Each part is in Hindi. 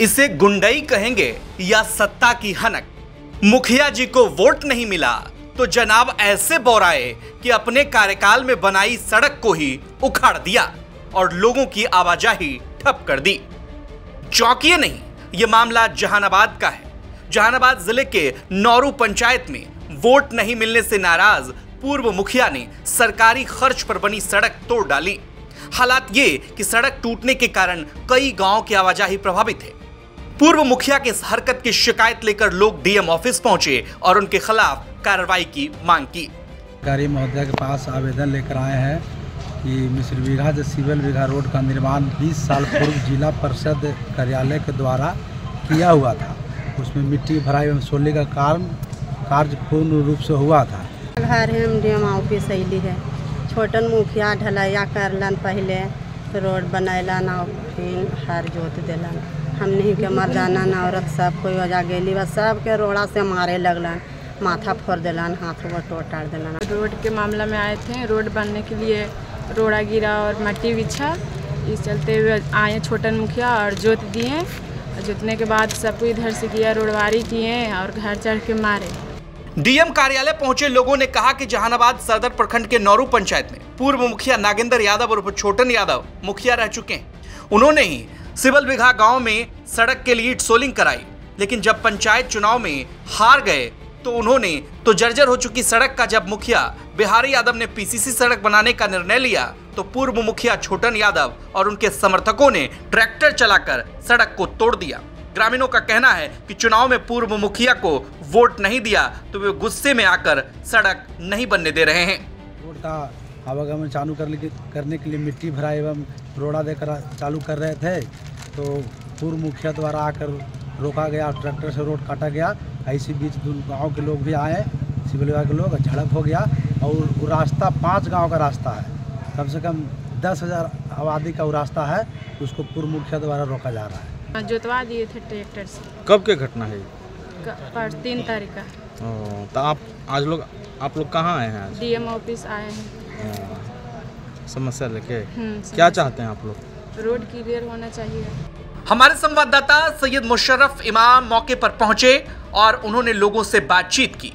इसे गुंडई कहेंगे या सत्ता की हनक मुखिया जी को वोट नहीं मिला तो जनाब ऐसे बौराए कि अपने कार्यकाल में बनाई सड़क को ही उखाड़ दिया और लोगों की आवाजाही ठप कर दी चौकी नहीं ये मामला जहानाबाद का है जहानाबाद जिले के नौरू पंचायत में वोट नहीं मिलने से नाराज पूर्व मुखिया ने सरकारी खर्च पर बनी सड़क तोड़ डाली हालात ये कि सड़क टूटने के कारण कई गांव की आवाजाही प्रभावित है पूर्व मुखिया के इस हरकत की शिकायत लेकर लोग डीएम ऑफिस पहुंचे और उनके खिलाफ कार्रवाई की मांग की अधिकारी महोदय के पास आवेदन लेकर आए हैं कि मिश्र बीघा से सिविल बीघा रोड का निर्माण 20 साल पूर्व जिला परिषद कार्यालय के द्वारा किया हुआ था उसमें मिट्टी भराई एवं सोले का कार्य कार्य पूर्ण रूप से हुआ था घर हम डी एम ऑफिस अली है छोटन मुखिया ढलैया करलन पहले रोड बनैलन और फिर हर जोत दिलन हम नहीं के मर जाना ना औरत सब कोई वजह गली बस सबके रोड़ा से मारे लगलन माथा फोड़ दिलन हाथ वो टोट टाट दिलन रोड के मामला में आए थे रोड बनने के लिए रोड़ा गिरा और मट्टी बिछा इस चलते हुए आए छोटन मुखिया और जोत दिए जोतने के बाद सब इधर से किया रोडवारी किए और घर चढ़ के मारे डीएम कार्यालय पहुंचे लोगों ने कहा कि जहानाबाद सदर प्रखंड के नौरू पंचायत में पूर्व मुखिया नागेंद्र यादव और छोटन यादव मुखिया रह चुके हैं उन्होंने ही सिबल बिघा गांव में सड़क के लिए सोलिंग कराई लेकिन जब पंचायत चुनाव में हार गए तो उन्होंने तो जर्जर हो चुकी सड़क का जब मुखिया बिहारी यादव ने पीसीसी सड़क बनाने का निर्णय लिया तो पूर्व मुखिया छोटन यादव और उनके समर्थकों ने ट्रैक्टर चलाकर सड़क को तोड़ दिया ग्रामीणों का कहना है कि चुनाव में पूर्व मुखिया को वोट नहीं दिया तो वे गुस्से में आकर सड़क नहीं बनने दे रहे हैं आवागमन चालू करने के लिए मिट्टी भरा एवं रोड़ा देकर चालू कर रहे थे तो पूर्व मुखिया द्वारा आकर रोका गया ट्रैक्टर से रोड काटा गया इसी बीच गाँव के लोग भी आए सिविल विभाग के लोग झड़प हो गया और वो रास्ता पाँच गाँव का रास्ता है कम से कम दस हज़ार आबादी का वो रास्ता है उसको पूर्व मुखिया द्वारा रोका जा रहा है हाँ, जोतवा दिए थे ट्रैक्टर से कब के घटना है तीन तारीख का तो आप आज लोग आप लोग कहाँ आए हैं डीएम ऑफिस आए हैं हाँ, समस्या लेके हम्म, क्या चाहते हैं आप लोग रोड क्लियर होना चाहिए हमारे संवाददाता सैयद मुशर्रफ इमाम मौके पर पहुंचे और उन्होंने लोगों से बातचीत की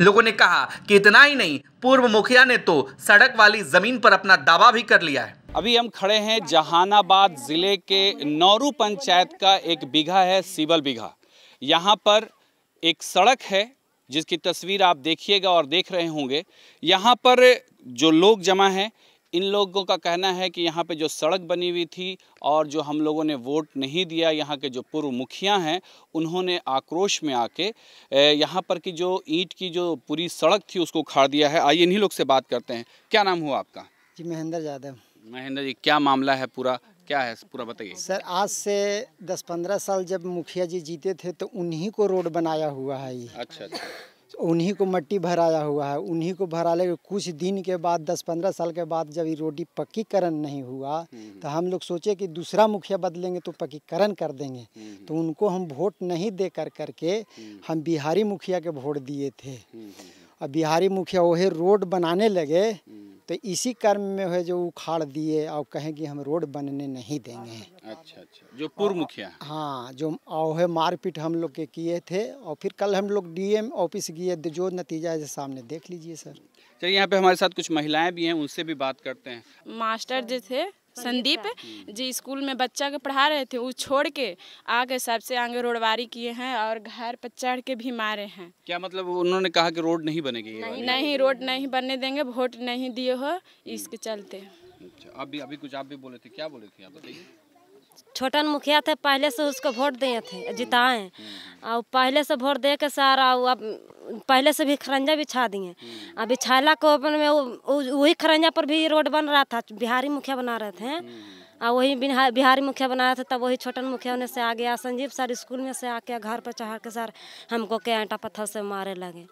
लोगों ने कहा कि इतना ही नहीं पूर्व मुखिया ने तो सड़क वाली जमीन पर अपना दावा भी कर लिया है अभी हम खड़े हैं जहानाबाद ज़िले के नौरू पंचायत का एक बीघा है सीवल बीघा यहाँ पर एक सड़क है जिसकी तस्वीर आप देखिएगा और देख रहे होंगे यहाँ पर जो लोग जमा हैं इन लोगों का कहना है कि यहाँ पे जो सड़क बनी हुई थी और जो हम लोगों ने वोट नहीं दिया यहाँ के जो पूर्व मुखिया हैं उन्होंने आक्रोश में आके यहाँ पर की जो ईंट की जो पूरी सड़क थी उसको उखाड़ दिया है आइए इन्हीं लोग से बात करते हैं क्या नाम हुआ आपका जी महेंद्र यादव महेंद्र जी क्या मामला है पूरा क्या है पूरा बताइए सर आज से दस पंद्रह साल जब मुखिया जी जीते थे तो उन्हीं को रोड बनाया हुआ है ये अच्छा अच्छा उन्हीं को मट्टी भराया हुआ है उन्हीं को भरा ले कुछ दिन के बाद दस पंद्रह साल के बाद जब ये रोडी पक्कीकरण नहीं हुआ हम्म। तो हम लोग सोचे कि दूसरा मुखिया बदलेंगे तो पक्कीकरण कर देंगे हम्म। तो उनको हम वोट नहीं दे कर करके हम्म। हम बिहारी मुखिया के वोट दिए थे अब बिहारी मुखिया वही रोड बनाने लगे तो इसी कर्म में है जो उखाड़ दिए और कहें कि हम रोड बनने नहीं देंगे अच्छा अच्छा जो पूर्व मुखिया हाँ जो है मारपीट हम लोग के किए थे और फिर कल हम लोग डीएम ऑफिस गए तो जो नतीजा है सामने देख लीजिए सर चलिए यहाँ पे हमारे साथ कुछ महिलाएं भी हैं उनसे भी बात करते हैं मास्टर जी थे संदीप हम्म। जी स्कूल में बच्चा के पढ़ा रहे थे वो छोड़ के आगे सबसे आगे रोडवारी किए हैं और घर पर चढ़ के भी मारे हैं क्या मतलब उन्होंने कहा कि रोड नहीं बनेगी नहीं, नहीं रोड नहीं बनने देंगे वोट नहीं दिए हो हम्म। इसके चलते अच्छा अभी अभी कुछ आप भी बोले थे क्या बोले थे आप बताइए छोटन मुखिया थे पहले से उसको वोट दिए थे हम्म। जिताए और पहले से वोट दे के सारा अब पहले से भी खरंजा बिछा दिए हम्म। अभी छाला को में वही खरंजा पर भी रोड बन रहा था बिहारी मुखिया बना रहे थे और हम्म। वही बिहारी मुखिया बनाया था तब वही छोटन मुखिया होने से आ गया संजीव सर स्कूल में से आके घर पर चढ़ा के सर हमको के आटा पत्थर से मारे लगे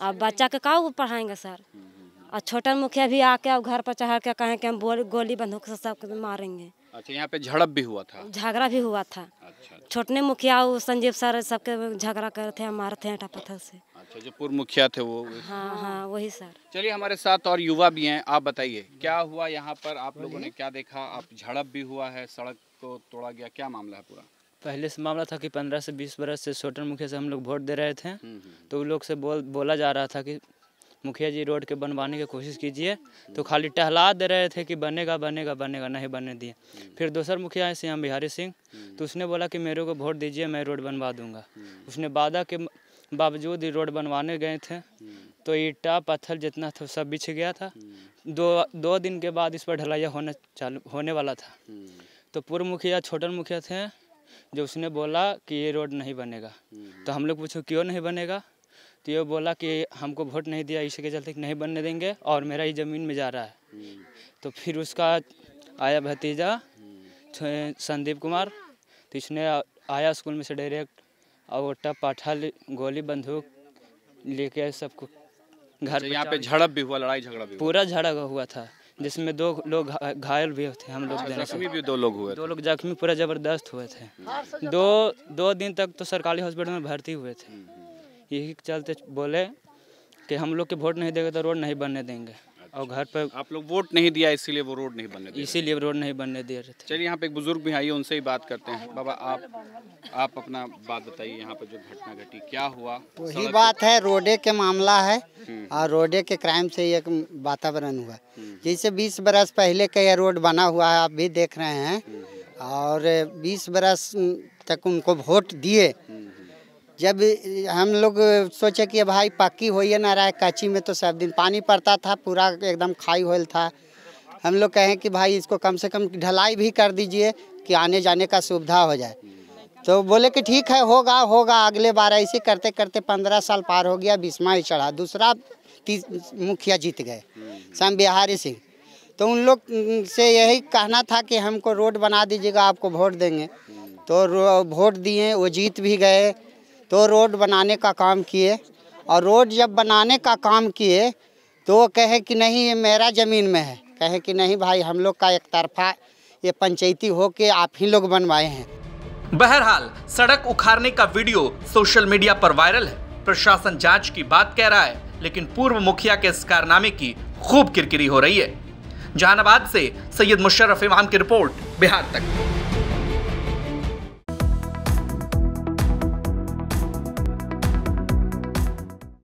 अब बच्चा के का पढ़ाएंगे सर हम्म। और छोटा मुखिया भी आके अब घर पर चढ़ के कहें कि हम गोली बंदूक से सब मारेंगे अच्छा यहाँ पे झड़प भी हुआ था झगड़ा भी हुआ था अच्छा, अच्छा। छोटने मुखिया संजीव सर सबके झगड़ा करते थे मारे थे पत्थर से अच्छा जो पूर्व मुखिया थे वो हाँ हाँ वही सर चलिए हमारे साथ और युवा भी हैं आप बताइए क्या हुआ यहाँ पर आप लोगों ने क्या देखा आप झड़प भी हुआ है सड़क को तोड़ा गया क्या मामला है पूरा पहले से मामला था कि पंद्रह से बीस बरस से छोटन मुखिया से हम लोग वोट दे रहे थे हम्म, हम्म, हम्म। तो उन लोग से बोल बोला जा रहा था कि मुखिया जी रोड के बनवाने की कोशिश कीजिए तो खाली टहला दे रहे थे कि बनेगा बनेगा बनेगा नहीं बनने दिए फिर दूसर मुखिया है श्याम बिहारी सिंह तो उसने बोला कि मेरे को वोट दीजिए मैं रोड बनवा दूंगा उसने वादा के बावजूद ही रोड बनवाने गए थे तो ईटा पत्थर जितना था सब बिछ गया था दो दो दिन के बाद इस पर ढलाइया होने चालू होने वाला था तो पूर्व मुखिया छोटन मुखिया थे जो उसने बोला कि ये रोड नहीं बनेगा तो हम लोग पूछो क्यों नहीं बनेगा तो ये बोला कि हमको वोट नहीं दिया इसी के चलते नहीं बनने देंगे और मेरा ही ज़मीन में जा रहा है तो फिर उसका आया भतीजा संदीप कुमार तो इसने आया स्कूल में से डायरेक्ट और वोटा पाठा गोली बंदूक लेके सबको घर अच्छा, यहाँ पे झड़प भी हुआ लड़ाई झगड़ा भी पूरा झड़प हुआ था जिसमें दो लोग घायल भी थे हम लोग अच्छा, जख्मी भी दो लोग हुए दो लोग जख्मी पूरा जबरदस्त हुए थे दो दो दिन तक तो सरकारी हॉस्पिटल में भर्ती हुए थे हम्म, हम्म। यही चलते बोले कि हम लोग के वोट नहीं देंगे तो रोड नहीं बनने देंगे और घर पर आप लोग वोट नहीं दिया इसीलिए वो रोड नहीं बनने इसीलिए रोड नहीं बनने दे रहे थे चलिए यहाँ पे एक बुजुर्ग भी आइए उनसे ही बात करते हैं बाबा आप आप अपना बात बताइए यहाँ पर जो घटना घटी क्या हुआ वही बात है रोडे के मामला है हम्म। और रोडे के क्राइम से एक वातावरण हुआ हम्म। जैसे बीस बरस पहले का यह रोड बना हुआ है आप भी देख रहे हैं हम्म। और बीस बरस तक उनको वोट दिए जब हम लोग सोचे कि भाई पक्की हो ही ना रहा है कच्ची में तो सब दिन पानी पड़ता था पूरा एकदम खाई होल था हम लोग कहें कि भाई इसको कम से कम ढलाई भी कर दीजिए कि आने जाने का सुविधा हो जाए तो बोले कि ठीक है होगा होगा अगले बार ऐसे करते करते पंद्रह साल पार हो गया बीसमा ही चढ़ा दूसरा तीस मुखिया जीत गए शाम बिहारी सिंह तो उन लोग से यही कहना था कि हमको रोड बना दीजिएगा आपको वोट देंगे तो वोट दिए वो जीत भी गए तो रोड बनाने का काम किए और रोड जब बनाने का काम किए तो कहे कि नहीं ये मेरा ज़मीन में है कहे कि नहीं भाई हम लोग का एक तरफा ये पंचायती हो के आप ही लोग बनवाए हैं बहरहाल सड़क उखाड़ने का वीडियो सोशल मीडिया पर वायरल है प्रशासन जांच की बात कह रहा है लेकिन पूर्व मुखिया के इस कारनामे की खूब किरकिरी हो रही है जहानाबाद से सैयद मुशर्रफ इमाम की रिपोर्ट बिहार तक